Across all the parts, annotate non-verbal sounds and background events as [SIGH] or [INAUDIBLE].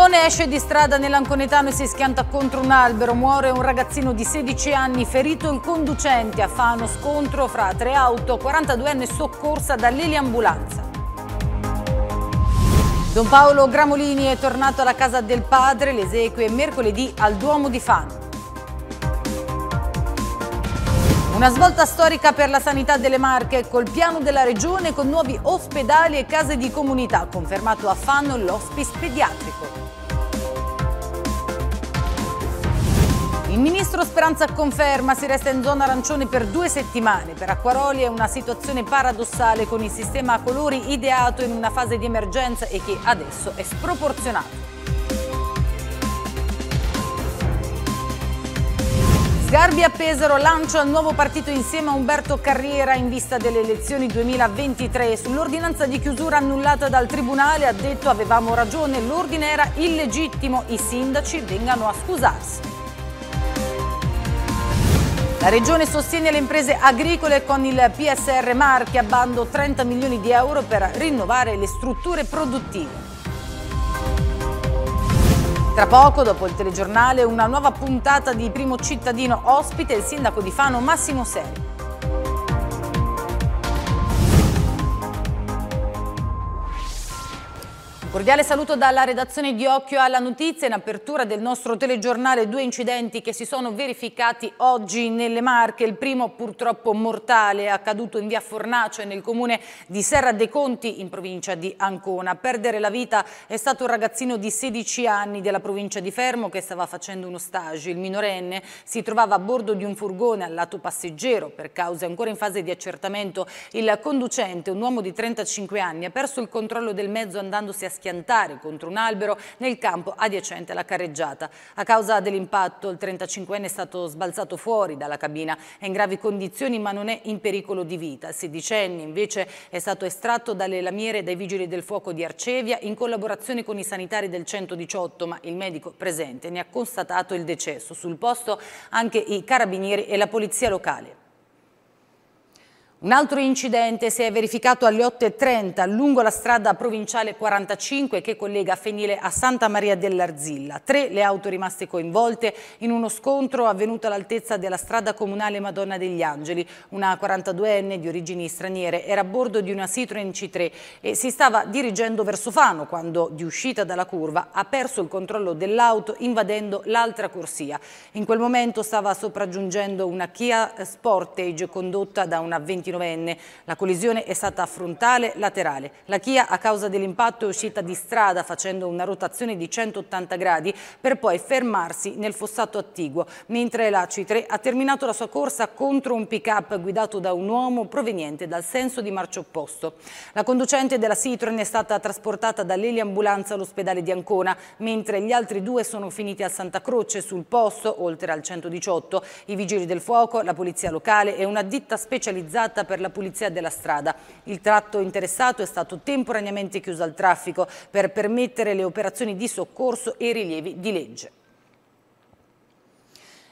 furgone esce di strada nell'Anconetano e si schianta contro un albero. Muore un ragazzino di 16 anni, ferito il conducente a Fano. Scontro fra tre auto, 42enne soccorsa dall'eliambulanza. Don Paolo Gramolini è tornato alla casa del padre, l'esequie mercoledì al Duomo di Fano. Una svolta storica per la sanità delle Marche col piano della regione con nuovi ospedali e case di comunità, confermato a Fanno l'ospice pediatrico. Il ministro Speranza conferma, si resta in zona arancione per due settimane. Per Acquaroli è una situazione paradossale con il sistema a colori ideato in una fase di emergenza e che adesso è sproporzionato. Sgarbi a Pesaro lancia il nuovo partito insieme a Umberto Carriera in vista delle elezioni 2023. Sull'ordinanza di chiusura annullata dal Tribunale ha detto avevamo ragione, l'ordine era illegittimo, i sindaci vengano a scusarsi. La Regione sostiene le imprese agricole con il PSR Marche, bando 30 milioni di euro per rinnovare le strutture produttive. Tra poco, dopo il telegiornale, una nuova puntata di Primo Cittadino ospite il sindaco di Fano Massimo Seri. Cordiale saluto dalla redazione di Occhio alla Notizia. In apertura del nostro telegiornale due incidenti che si sono verificati oggi nelle Marche. Il primo purtroppo mortale accaduto in via Fornace nel comune di Serra dei Conti in provincia di Ancona. A perdere la vita è stato un ragazzino di 16 anni della provincia di Fermo che stava facendo uno stage. Il minorenne si trovava a bordo di un furgone al lato passeggero. Per cause ancora in fase di accertamento il conducente, un uomo di 35 anni, ha perso il controllo del mezzo andandosi a schiacciare schiantare contro un albero nel campo adiacente alla carreggiata. A causa dell'impatto il 35enne è stato sbalzato fuori dalla cabina, è in gravi condizioni ma non è in pericolo di vita. Il 16enne invece è stato estratto dalle lamiere dai vigili del fuoco di Arcevia in collaborazione con i sanitari del 118 ma il medico presente ne ha constatato il decesso. Sul posto anche i carabinieri e la polizia locale. Un altro incidente si è verificato alle 8.30 lungo la strada provinciale 45 che collega Fenile a Santa Maria dell'Arzilla. Tre le auto rimaste coinvolte in uno scontro avvenuto all'altezza della strada comunale Madonna degli Angeli. Una 42enne di origini straniere era a bordo di una Citroen C3 e si stava dirigendo verso Fano quando, di uscita dalla curva, ha perso il controllo dell'auto invadendo l'altra corsia. In quel momento stava sopraggiungendo una Kia Sportage condotta da una 20 29enne. La collisione è stata frontale laterale. La Kia a causa dell'impatto è uscita di strada facendo una rotazione di 180 gradi per poi fermarsi nel fossato attiguo, mentre la C3 ha terminato la sua corsa contro un pick-up guidato da un uomo proveniente dal senso di marcia opposto. La conducente della Citroen è stata trasportata dall'eliambulanza all'ospedale di Ancona, mentre gli altri due sono finiti a Santa Croce sul posto, oltre al 118. I vigili del fuoco, la polizia locale e una ditta specializzata impiegata per la pulizia della strada. Il tratto interessato è stato temporaneamente chiuso al traffico per permettere le operazioni di soccorso e i rilievi di legge.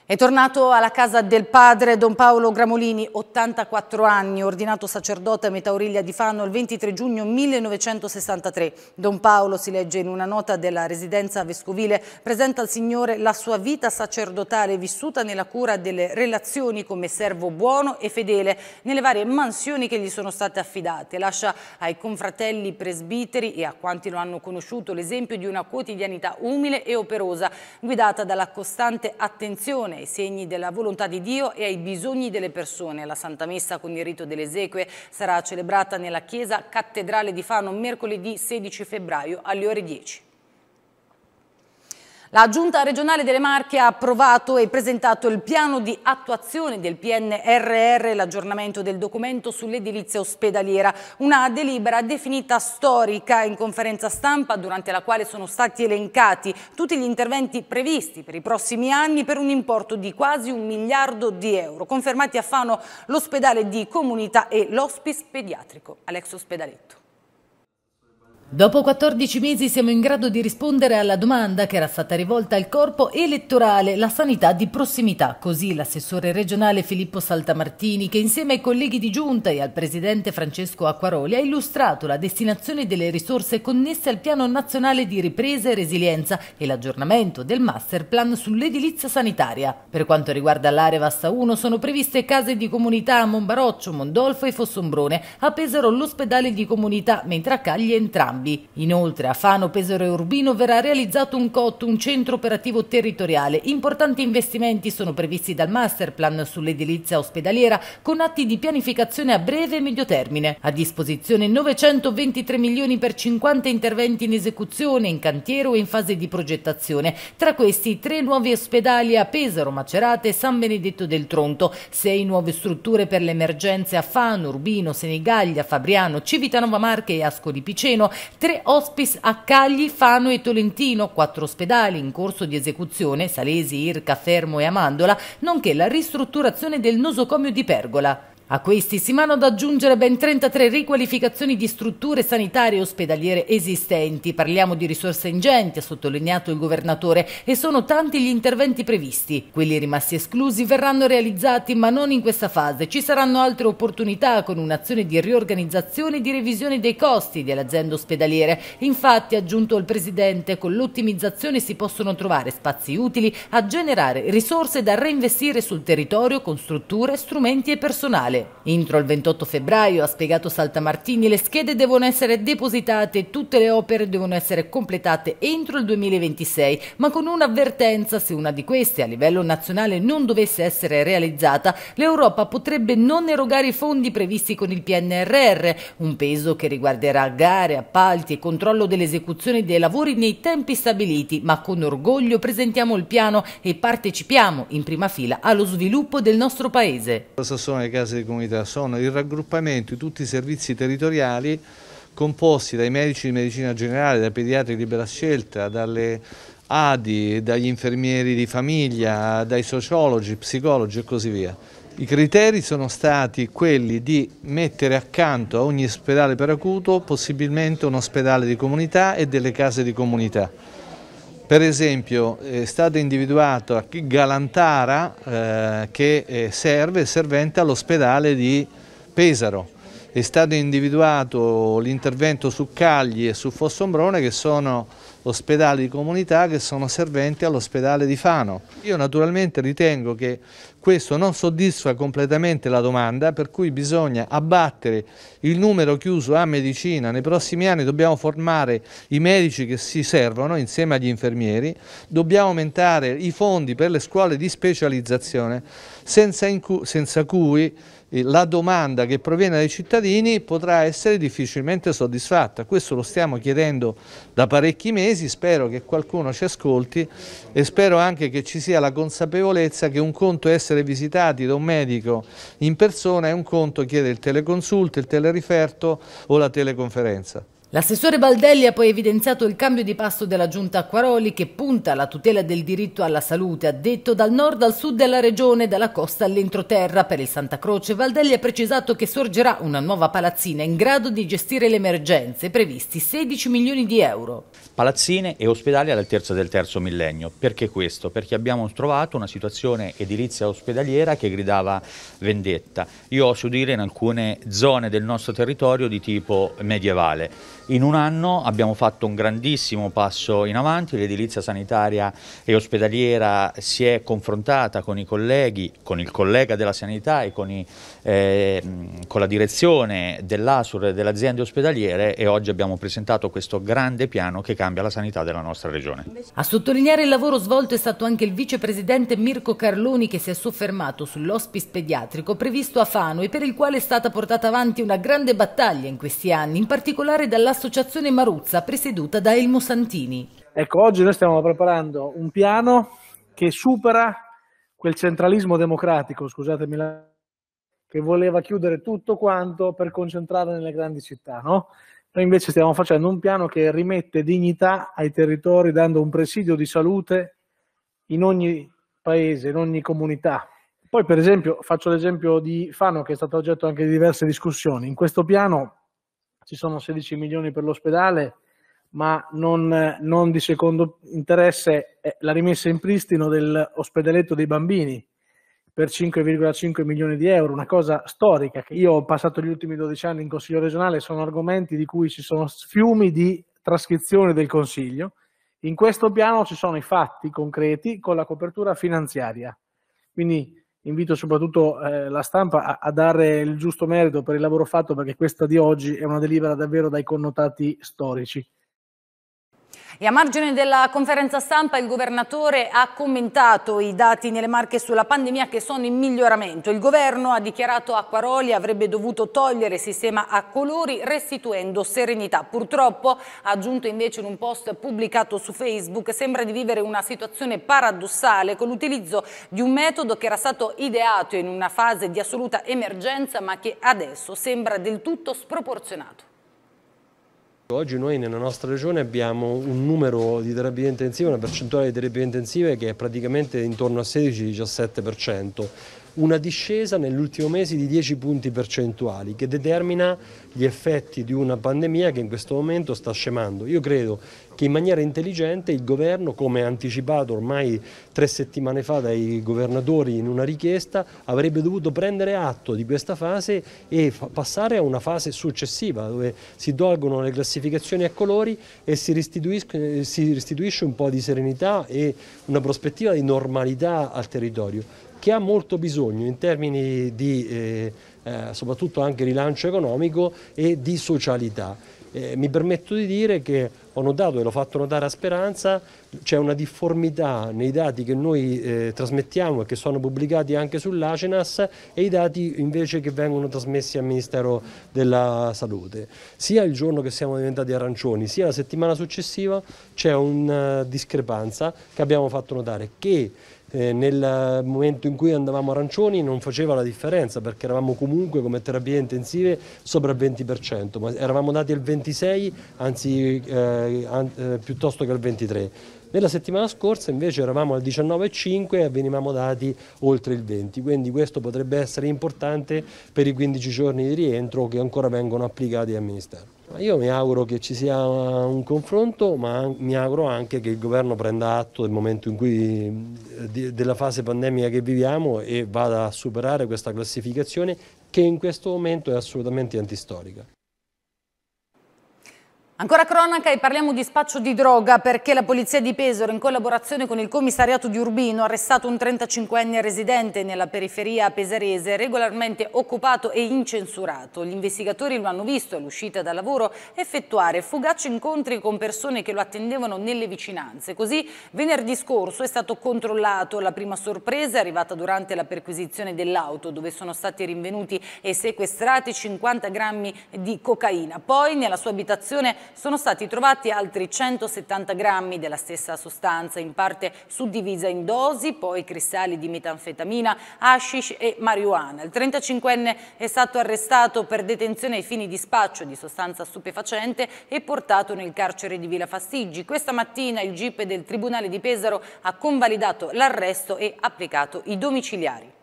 È tornato alla casa del padre Don Paolo Gramolini, 84 anni, ordinato sacerdote a Metauriglia di Fanno il 23 giugno 1963. Don Paolo, si legge in una nota della residenza vescovile, presenta al Signore la sua vita sacerdotale vissuta nella cura delle relazioni come servo buono e fedele nelle varie mansioni che gli sono state affidate. Lascia ai confratelli presbiteri e a quanti lo hanno conosciuto l'esempio di una quotidianità umile e operosa, guidata dalla costante attenzione attenzione ai segni della volontà di Dio e ai bisogni delle persone. La Santa Messa con il rito delle esequie sarà celebrata nella Chiesa Cattedrale di Fano mercoledì 16 febbraio alle ore 10. La Giunta regionale delle Marche ha approvato e presentato il piano di attuazione del PNRR, e l'aggiornamento del documento sull'edilizia ospedaliera, una delibera definita storica in conferenza stampa durante la quale sono stati elencati tutti gli interventi previsti per i prossimi anni per un importo di quasi un miliardo di euro, confermati a Fano l'ospedale di comunità e l'hospice pediatrico. Alex Ospedaletto. Dopo 14 mesi siamo in grado di rispondere alla domanda che era stata rivolta al corpo elettorale, la sanità di prossimità. Così l'assessore regionale Filippo Saltamartini, che insieme ai colleghi di giunta e al presidente Francesco Acquaroli ha illustrato la destinazione delle risorse connesse al piano nazionale di ripresa e resilienza e l'aggiornamento del master plan sull'edilizia sanitaria. Per quanto riguarda l'area Vassa 1 sono previste case di comunità a Monbaroccio, Mondolfo e Fossombrone, a Pesaro l'ospedale di comunità, mentre a Cagli entrambi entrambi. Inoltre a Fano, Pesaro e Urbino verrà realizzato un COT, un centro operativo territoriale. Importanti investimenti sono previsti dal masterplan sull'edilizia ospedaliera con atti di pianificazione a breve e medio termine. A disposizione 923 milioni per 50 interventi in esecuzione, in cantiere o in fase di progettazione. Tra questi tre nuovi ospedali a Pesaro, Macerate e San Benedetto del Tronto, sei nuove strutture per le emergenze a Fano, Urbino, Senigallia, Fabriano, Civitanova Marche e Ascoli Piceno tre hospice a Cagli, Fano e Tolentino, quattro ospedali in corso di esecuzione, Salesi, Irca, Fermo e Amandola, nonché la ristrutturazione del nosocomio di Pergola. A questi si mano ad aggiungere ben 33 riqualificazioni di strutture sanitarie e ospedaliere esistenti. Parliamo di risorse ingenti, ha sottolineato il governatore, e sono tanti gli interventi previsti. Quelli rimasti esclusi verranno realizzati, ma non in questa fase. Ci saranno altre opportunità con un'azione di riorganizzazione e di revisione dei costi delle aziende ospedaliere. Infatti, ha aggiunto il Presidente, con l'ottimizzazione si possono trovare spazi utili a generare risorse da reinvestire sul territorio con strutture, strumenti e personale finale. Entro il 28 febbraio, ha spiegato Saltamartini, le schede devono essere depositate e tutte le opere devono essere completate entro il 2026, ma con un'avvertenza se una di queste a livello nazionale non dovesse essere realizzata, l'Europa potrebbe non erogare i fondi previsti con il PNRR, un peso che riguarderà gare, appalti e controllo dell'esecuzione dei lavori nei tempi stabiliti, ma con orgoglio presentiamo il piano e partecipiamo in prima fila allo sviluppo del nostro paese. Sassone, case comunità sono il raggruppamento di tutti i servizi territoriali composti dai medici di medicina generale, dai pediatri di libera scelta, dalle ADI, dagli infermieri di famiglia, dai sociologi, psicologi e così via. I criteri sono stati quelli di mettere accanto a ogni ospedale per acuto possibilmente un ospedale di comunità e delle case di comunità. Per esempio è stata individuata Galantara eh, che eh, serve, servente all'ospedale di Pesaro. È stato individuato l'intervento su Cagli e su Fossombrone che sono ospedali di comunità che sono serventi all'ospedale di Fano. Io naturalmente ritengo che questo non soddisfa completamente la domanda, per cui bisogna abbattere il numero chiuso a medicina. Nei prossimi anni dobbiamo formare i medici che si servono insieme agli infermieri, dobbiamo aumentare i fondi per le scuole di specializzazione, senza, senza cui eh, la domanda che proviene dai cittadini potrà essere difficilmente soddisfatta. Questo lo stiamo chiedendo da parecchi mesi, spero che qualcuno ci ascolti e spero anche che ci sia la consapevolezza che un conto è essere visitati da un medico in persona e un conto chiedere il teleconsulto, il teleriferto o la teleconferenza. L'assessore Baldelli ha poi evidenziato il cambio di passo della giunta Acquaroli che punta alla tutela del diritto alla salute, ha detto dal nord al sud della regione, dalla costa all'entroterra. Per il Santa Croce Baldelli ha precisato che sorgerà una nuova palazzina in grado di gestire le emergenze, previsti 16 milioni di euro. Palazzine e ospedali all'altezza del terzo millennio. Perché questo? Perché abbiamo trovato una situazione edilizia ospedaliera che gridava vendetta. Io ho su dire in alcune zone del nostro territorio di tipo medievale in un anno abbiamo fatto un grandissimo passo in avanti, l'edilizia sanitaria e ospedaliera si è confrontata con i colleghi, con il collega della sanità e con, i, eh, con la direzione dell'ASUR e delle aziende ospedaliere e oggi abbiamo presentato questo grande piano che cambia la sanità della nostra regione. A sottolineare il lavoro svolto è stato anche il vicepresidente Mirko Carloni che si è soffermato sull'ospice pediatrico previsto a Fano e per il quale è stata portata avanti una grande battaglia in questi anni, in particolare dalla dell'Associazione Maruzza, presieduta da Elmo Santini. Ecco, oggi noi stiamo preparando un piano che supera quel centralismo democratico, scusatemi, che voleva chiudere tutto quanto per concentrare nelle grandi città, no? Noi invece stiamo facendo un piano che rimette dignità ai territori, dando un presidio di salute in ogni paese, in ogni comunità. Poi, per esempio, faccio l'esempio di Fano, che è stato oggetto anche di diverse discussioni. In questo piano ci sono 16 milioni per l'ospedale, ma non, non di secondo interesse la rimessa in pristino dell'ospedaletto dei bambini per 5,5 milioni di euro, una cosa storica che io ho passato gli ultimi 12 anni in Consiglio regionale, sono argomenti di cui ci sono fiumi di trascrizione del Consiglio. In questo piano ci sono i fatti concreti con la copertura finanziaria. Quindi invito soprattutto eh, la stampa a, a, dare il giusto merito per il lavoro fatto perché questa di oggi è una delibera davvero dai connotati storici. E a margine della conferenza stampa il governatore ha commentato i dati nelle marche sulla pandemia che sono in miglioramento. Il governo ha dichiarato a Quaroli avrebbe dovuto togliere il sistema a colori restituendo serenità. Purtroppo, ha aggiunto invece in un post pubblicato su Facebook, sembra di vivere una situazione paradossale con l'utilizzo di un metodo che era stato ideato in una fase di assoluta emergenza ma che adesso sembra del tutto sproporzionato. Oggi noi nella nostra regione abbiamo un numero di terapie intensive, una percentuale di terapie intensive che è praticamente intorno al 16-17% una discesa nell'ultimo mese di 10 punti percentuali che determina gli effetti di una pandemia che in questo momento sta scemando. Io credo che in maniera intelligente il governo, come anticipato ormai tre settimane fa dai governatori in una richiesta, avrebbe dovuto prendere atto di questa fase e passare a una fase successiva dove si tolgono le classificazioni a colori e si, si restituisce un po' di serenità e una prospettiva di normalità al territorio che ha molto bisogno in termini di eh, eh, soprattutto anche rilancio economico e di socialità. Eh, mi permetto di dire che ho notato e l'ho fatto notare a Speranza, c'è una difformità nei dati che noi eh, trasmettiamo e che sono pubblicati anche sull'Acenas e i dati invece che vengono trasmessi al Ministero della Salute. Sia il giorno che siamo diventati arancioni, sia la settimana successiva c'è una discrepanza che abbiamo fatto notare che eh, nel momento in cui andavamo arancioni non faceva la differenza perché eravamo comunque come terapie intensive sopra il 20%, ma eravamo dati al 26% anzi eh, an- eh, piuttosto che al 23%. Nella settimana scorsa invece eravamo al 19,5 e venivamo dati oltre il 20, quindi questo potrebbe essere importante per i 15 giorni di rientro che ancora vengono applicati al Ministero. Io mi auguro che ci sia un confronto, ma mi auguro anche che il governo prenda atto del momento in cui, eh, della fase pandemica che viviamo e vada a superare questa classificazione che in questo momento è assolutamente antistorica. Ancora cronaca e parliamo di spaccio di droga perché la polizia di Pesaro in collaborazione con il commissariato di Urbino ha arrestato un 35enne residente nella periferia pesarese regolarmente occupato e incensurato. Gli investigatori lo hanno visto all'uscita da lavoro effettuare fugaci incontri con persone che lo attendevano nelle vicinanze. Così venerdì scorso è stato controllato. La prima sorpresa è arrivata durante la perquisizione dell'auto dove sono stati rinvenuti e sequestrati 50 grammi di cocaina. Poi nella sua abitazione sono stati trovati altri 170 grammi della stessa sostanza, in parte suddivisa in dosi, poi cristalli di metanfetamina, hashish e marijuana. Il 35enne è stato arrestato per detenzione ai fini di spaccio di sostanza stupefacente e portato nel carcere di Villa Fastigi. Questa mattina il GIP del Tribunale di Pesaro ha convalidato l'arresto e applicato i domiciliari.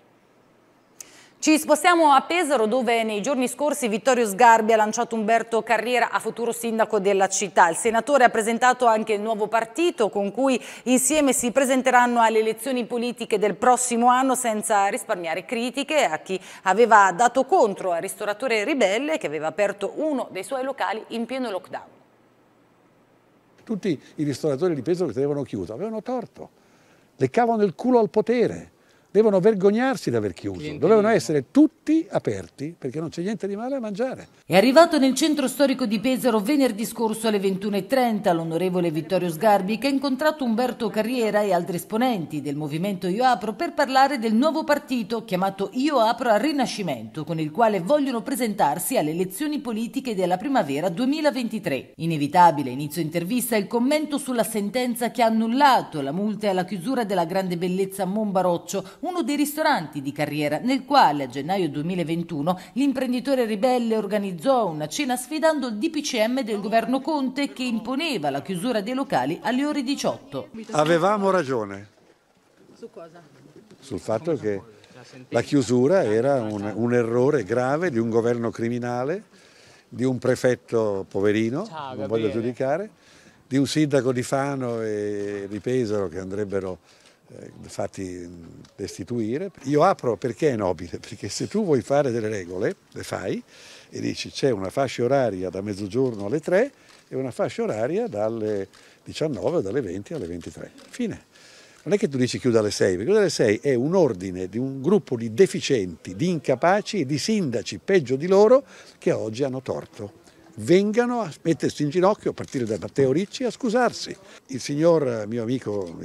Ci spostiamo a Pesaro dove nei giorni scorsi Vittorio Sgarbi ha lanciato Umberto Carriera a futuro sindaco della città. Il senatore ha presentato anche il nuovo partito con cui insieme si presenteranno alle elezioni politiche del prossimo anno senza risparmiare critiche a chi aveva dato contro al ristoratore ribelle che aveva aperto uno dei suoi locali in pieno lockdown. Tutti i ristoratori di Pesaro che tenevano chiuso avevano torto, leccavano il culo al potere devono vergognarsi di aver chiuso, dovevano essere tutti aperti perché non c'è niente di male a mangiare. È arrivato nel centro storico di Pesaro venerdì scorso alle 21.30 l'onorevole Vittorio Sgarbi che ha incontrato Umberto Carriera e altri esponenti del movimento Io Apro per parlare del nuovo partito chiamato Io Apro al Rinascimento con il quale vogliono presentarsi alle elezioni politiche della primavera 2023. Inevitabile inizio intervista il commento sulla sentenza che ha annullato la multa e la chiusura della grande bellezza Monbaroccio uno dei ristoranti di carriera nel quale a gennaio 2021 l'imprenditore ribelle organizzò una cena sfidando il DPCM del governo Conte che imponeva la chiusura dei locali alle ore 18. Avevamo ragione. Su cosa? Sul fatto che la chiusura era un, un errore grave di un governo criminale, di un prefetto poverino, Ciao, non voglio giudicare, di un sindaco di Fano e di Pesaro che andrebbero eh, fatti destituire. Io apro perché è nobile, [LAUGHS] perché se tu vuoi fare delle regole, le fai e dici c'è una fascia oraria da mezzogiorno alle 3 e una fascia oraria dalle 19, dalle 20 alle 23. Fine. Non è che tu dici chiuda alle 6, perché chiuda alle 6 è un ordine di un gruppo di deficienti, di incapaci e di sindaci peggio di loro che oggi hanno torto vengano a mettersi in ginocchio, a partire da Matteo Ricci, a scusarsi. Il signor eh, mio amico,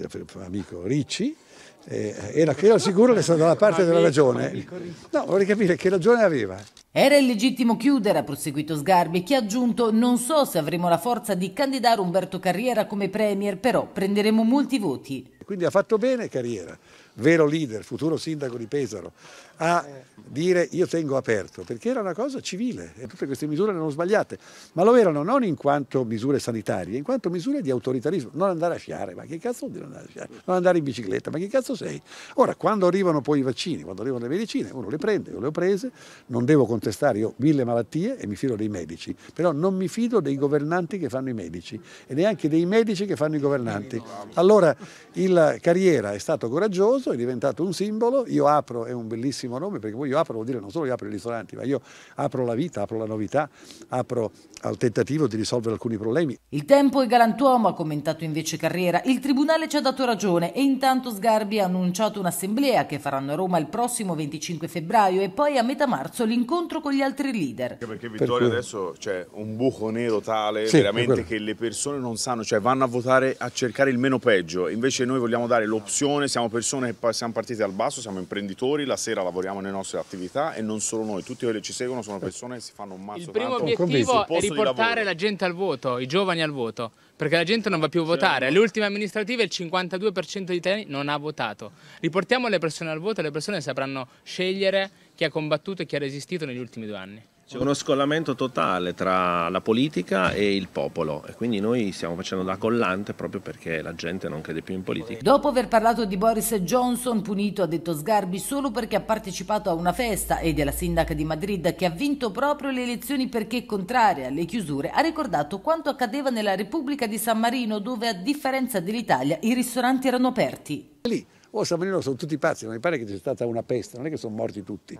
amico Ricci eh, era, che ero sicuro che stava dalla parte della ragione. No, vorrei capire che ragione aveva. Era illegittimo chiudere, ha proseguito Sgarbi, che ha aggiunto non so se avremo la forza di candidare Umberto Carriera come premier, però prenderemo molti voti. Quindi ha fatto bene Carriera vero leader, futuro sindaco di Pesaro, a eh. dire io tengo aperto, perché era una cosa civile e tutte queste misure erano sbagliate, ma lo erano non in quanto misure sanitarie, in quanto misure di autoritarismo, non andare a fiare, ma che cazzo vuol dire andare a sciare, non andare in bicicletta, ma che cazzo sei? Ora, quando arrivano poi i vaccini, quando arrivano le medicine, uno le prende, io le ho prese, non devo contestare, io ho mille malattie e mi fido dei medici, però non mi fido dei governanti che fanno i medici e neanche dei medici che fanno i governanti. Allora, il Carriera è stato coraggioso, è diventato un simbolo, io apro, è un bellissimo nome perché poi io apro vuol dire non solo io apro i ristoranti, ma io apro la vita, apro la novità, apro al tentativo di risolvere alcuni problemi. Il tempo è galantuomo, ha commentato invece Carriera, il Tribunale ci ha dato ragione e intanto Sgarbi ha annunciato un'assemblea che faranno a Roma il prossimo 25 febbraio e poi a metà marzo l'incontro con gli altri leader. perché Vittorio per adesso c'è un buco nero tale sì, veramente che le persone non sanno, cioè vanno a votare a cercare il meno peggio, invece noi vogliamo dare l'opzione, siamo persone siamo partiti dal basso, siamo imprenditori, la sera lavoriamo nelle nostre attività e non solo noi, tutti quelli che ci seguono sono persone che si fanno un mazzo. Il primo obiettivo è riportare la gente al voto, i giovani al voto, perché la gente non va più a votare. Alle ultime amministrative il 52% degli italiani non ha votato. Riportiamo le persone al voto e le persone sapranno scegliere chi ha combattuto e chi ha resistito negli ultimi due anni. C'è uno scollamento totale tra la politica e il popolo e quindi noi stiamo facendo da collante proprio perché la gente non crede più in politica. Dopo aver parlato di Boris Johnson, punito, ha detto Sgarbi, solo perché ha partecipato a una festa e della sindaca di Madrid che ha vinto proprio le elezioni perché contraria alle chiusure, ha ricordato quanto accadeva nella Repubblica di San Marino dove a differenza dell'Italia i ristoranti erano aperti. Lì, o oh, San Marino sono tutti pazzi, non mi pare che ci sia stata una peste, non è che sono morti tutti.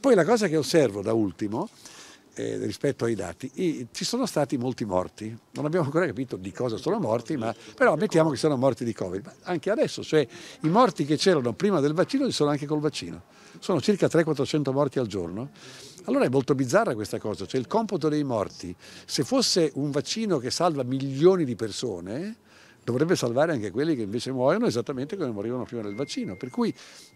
Poi la cosa che osservo da ultimo, eh, rispetto ai dati, I, ci sono stati molti morti, non abbiamo ancora capito di cosa sono morti, ma, però ammettiamo che sono morti di Covid, ma anche adesso, cioè i morti che c'erano prima del vaccino ci sono anche col vaccino, sono circa 300-400 morti al giorno. Allora è molto bizzarra questa cosa, cioè il computo dei morti, se fosse un vaccino che salva milioni di persone, dovrebbe salvare anche quelli che invece muoiono esattamente come morivano prima del vaccino. Per cui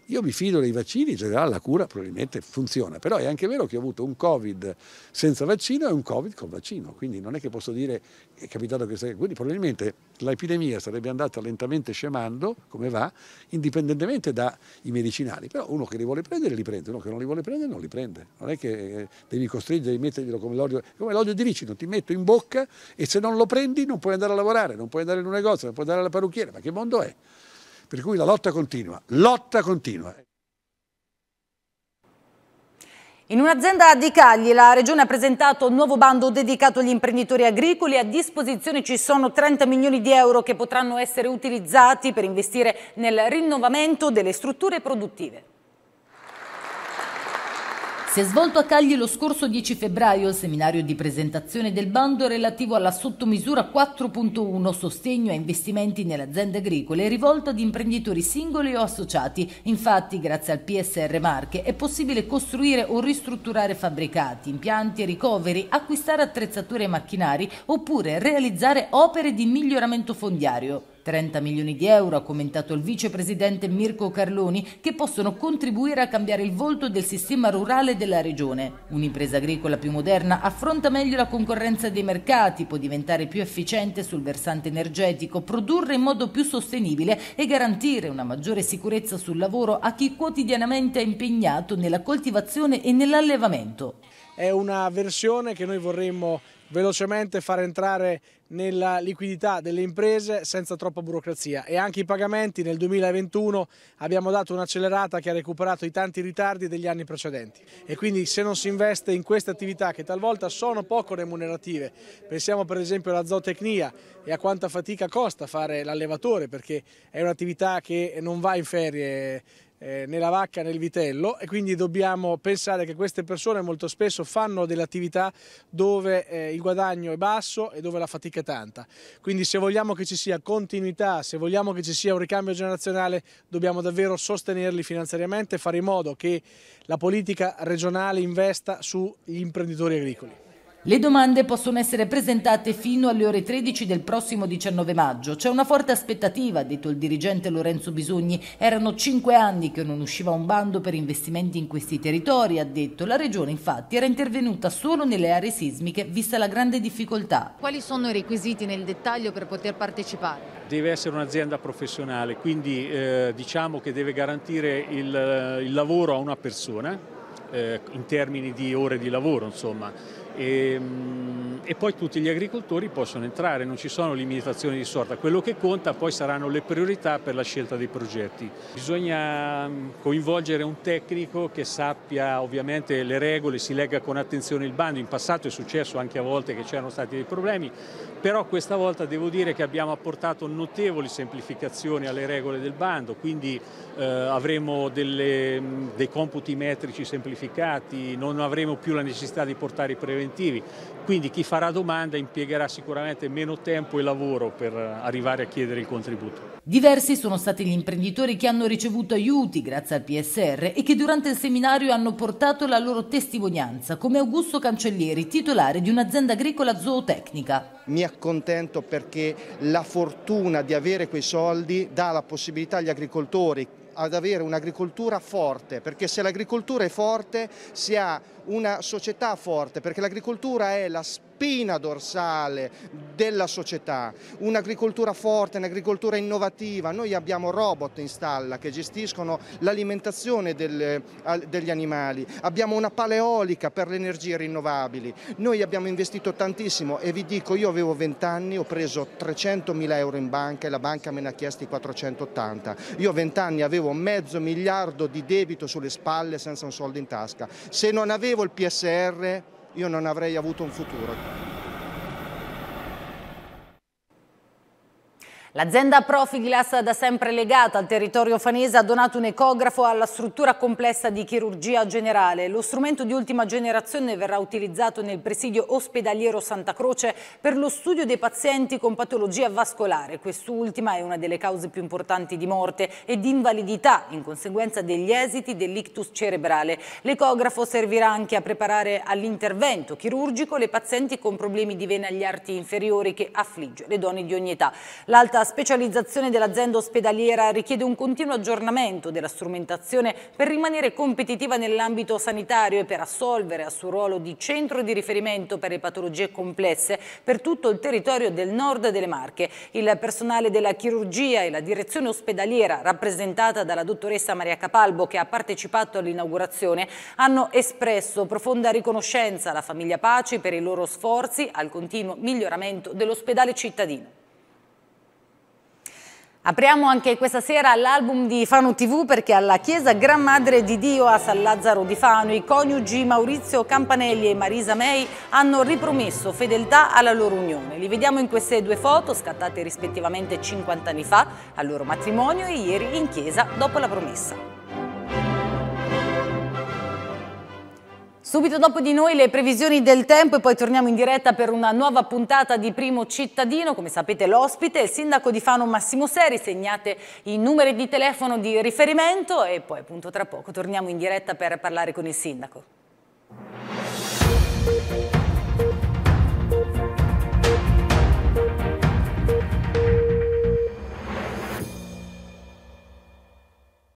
io mi fido dei vaccini, in generale la cura probabilmente funziona, però è anche vero che ho avuto un Covid senza vaccino e un Covid con vaccino, quindi non è che posso dire è capitato questo. quindi probabilmente l'epidemia sarebbe andata lentamente scemando, come va, indipendentemente dai medicinali, però uno che li vuole prendere li prende, uno che non li vuole prendere non li prende, non è che eh, devi costringere, a metterglielo come l'olio, come l'olio di ricino, ti metto in bocca e se non lo prendi non puoi andare a lavorare, non puoi andare in un negozio, te la può dare la parrucchiera, ma che mondo è? Per cui la lotta continua, lotta continua. In un'azienda di Cagli la Regione ha presentato un nuovo bando dedicato agli imprenditori agricoli. A disposizione ci sono 30 milioni di euro che potranno essere utilizzati per investire nel rinnovamento delle strutture produttive. Si è svolto a Cagli lo scorso 10 febbraio il seminario di presentazione del bando relativo alla sottomisura 4.1 sostegno a investimenti nelle aziende agricole rivolto ad imprenditori singoli o associati. Infatti, grazie al PSR Marche è possibile costruire o ristrutturare fabbricati, impianti e ricoveri, acquistare attrezzature e macchinari oppure realizzare opere di miglioramento fondiario. 30 milioni di euro, ha commentato il vicepresidente Mirko Carloni, che possono contribuire a cambiare il volto del sistema rurale della regione. Un'impresa agricola più moderna affronta meglio la concorrenza dei mercati, può diventare più efficiente sul versante energetico, produrre in modo più sostenibile e garantire una maggiore sicurezza sul lavoro a chi quotidianamente è impegnato nella coltivazione e nell'allevamento. È una versione che noi vorremmo velocemente far entrare nella liquidità delle imprese senza troppa burocrazia e anche i pagamenti nel 2021 abbiamo dato un'accelerata che ha recuperato i tanti ritardi degli anni precedenti e quindi se non si investe in queste attività che talvolta sono poco remunerative, pensiamo per esempio alla zootecnia e a quanta fatica costa fare l'allevatore perché è un'attività che non va in ferie eh, nella vacca, nel vitello e quindi dobbiamo pensare che queste persone molto spesso fanno delle attività dove eh, il guadagno è basso e dove la fatica è tanta. Quindi se vogliamo che ci sia continuità, se vogliamo che ci sia un ricambio generazionale, dobbiamo davvero sostenerli finanziariamente e fare in modo che la politica regionale investa sugli imprenditori agricoli. Le domande possono essere presentate fino alle ore 13 del prossimo 19 maggio. C'è una forte aspettativa, ha detto il dirigente Lorenzo Bisogni. Erano cinque anni che non usciva un bando per investimenti in questi territori, ha detto. La regione infatti era intervenuta solo nelle aree sismiche, vista la grande difficoltà. Quali sono i requisiti nel dettaglio per poter partecipare? Deve essere un'azienda professionale, quindi eh, diciamo che deve garantire il, il lavoro a una persona, eh, in termini di ore di lavoro, insomma e, ehm, e poi tutti gli agricoltori possono entrare, non ci sono limitazioni di sorta. Quello che conta poi saranno le priorità per la scelta dei progetti. Bisogna mm, coinvolgere un tecnico che sappia ovviamente le regole, si legga con attenzione il bando. In passato è successo anche a volte che c'erano stati dei problemi, però questa volta devo dire che abbiamo apportato notevoli semplificazioni alle regole del bando, quindi eh, avremo delle, mm, dei computi metrici semplificati, non avremo più la necessità di portare i preventivi, quindi chi farà domanda impiegherà sicuramente meno tempo e lavoro per arrivare a chiedere il contributo. Diversi sono stati gli imprenditori che hanno ricevuto aiuti grazie al PSR e che durante il seminario hanno portato la loro testimonianza, come Augusto Cancellieri, titolare di un'azienda agricola zootecnica mi accontento perché la fortuna di avere quei soldi dà la possibilità agli agricoltori ad avere un'agricoltura forte, perché se l'agricoltura è forte si ha una società forte, perché l'agricoltura è la spina dorsale della società, un'agricoltura forte, un'agricoltura innovativa. Noi abbiamo robot in stalla che gestiscono l'alimentazione degli animali, abbiamo una paleolica per le energie rinnovabili. Noi abbiamo investito tantissimo e vi dico, io avevo 20 anni, ho preso 300 mila euro in banca e la banca me ne ha chiesti 480. Io a 20 anni avevo mezzo miliardo di debito sulle spalle senza un soldo in tasca. Se non avevo avevo il PSR io non avrei avuto un futuro. L'azienda Profiglas, da sempre legata al territorio fanese, ha donato un ecografo alla struttura complessa di chirurgia generale. Lo strumento di ultima generazione verrà utilizzato nel presidio ospedaliero Santa Croce per lo studio dei pazienti con patologia vascolare. Quest'ultima è una delle cause più importanti di morte e di invalidità in conseguenza degli esiti dell'ictus cerebrale. L'ecografo servirà anche a preparare all'intervento chirurgico le pazienti con problemi di vena agli arti inferiori che affligge le donne di ogni età. L'alta questa specializzazione dell'azienda ospedaliera richiede un continuo aggiornamento della strumentazione per rimanere competitiva nell'ambito sanitario e per assolvere al suo ruolo di centro di riferimento per le patologie complesse per tutto il territorio del nord delle Marche. Il personale della chirurgia e la direzione ospedaliera, rappresentata dalla dottoressa Maria Capalbo che ha partecipato all'inaugurazione, hanno espresso profonda riconoscenza alla famiglia Paci per i loro sforzi al continuo miglioramento dell'ospedale cittadino. Apriamo anche questa sera l'album di Fano TV perché alla chiesa Gran Madre di Dio a San Lazzaro di Fano i coniugi Maurizio Campanelli e Marisa May hanno ripromesso fedeltà alla loro unione. Li vediamo in queste due foto scattate rispettivamente 50 anni fa al loro matrimonio e ieri in chiesa dopo la promessa. Subito dopo di noi le previsioni del tempo e poi torniamo in diretta per una nuova puntata di Primo Cittadino. Come sapete l'ospite è il sindaco di Fano Massimo Seri, segnate i numeri di telefono di riferimento e poi appunto tra poco torniamo in diretta per parlare con il sindaco.